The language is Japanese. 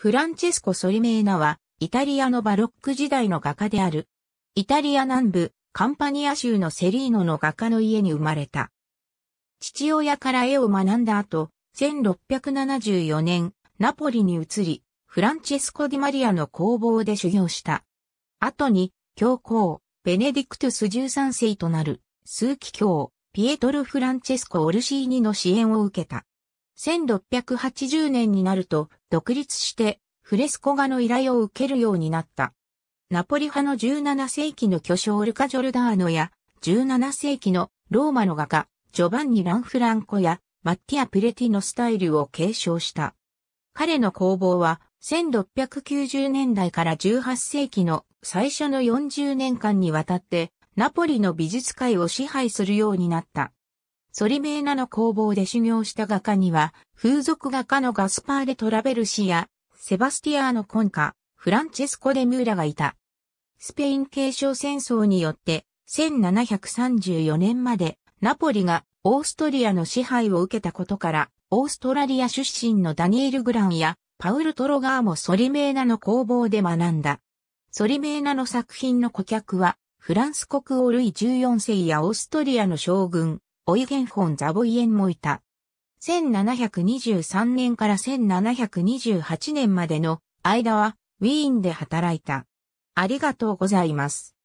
フランチェスコ・ソリメーナは、イタリアのバロック時代の画家である。イタリア南部、カンパニア州のセリーノの画家の家に生まれた。父親から絵を学んだ後、1674年、ナポリに移り、フランチェスコ・ディマリアの工房で修行した。後に、教皇、ベネディクトゥス13世となる、枢機卿、ピエトル・フランチェスコ・オルシーニの支援を受けた。1680年になると独立してフレスコ画の依頼を受けるようになった。ナポリ派の17世紀の巨匠ルカ・ジョルダーノや17世紀のローマの画家ジョバンニ・ランフランコやマッティア・プレティのスタイルを継承した。彼の工房は1690年代から18世紀の最初の40年間にわたってナポリの美術界を支配するようになった。ソリメーナの工房で修行した画家には、風俗画家のガスパーレ・トラベルシや、セバスティアーノ・コンカ、フランチェスコ・デ・ューラがいた。スペイン継承戦争によって、1734年まで、ナポリがオーストリアの支配を受けたことから、オーストラリア出身のダニエル・グランや、パウル・トロガーもソリメーナの工房で学んだ。ソリメーナの作品の顧客は、フランス国王ルイ14世やオーストリアの将軍、オイゲンホン・ザボイエンもいた。1723年から1728年までの間はウィーンで働いた。ありがとうございます。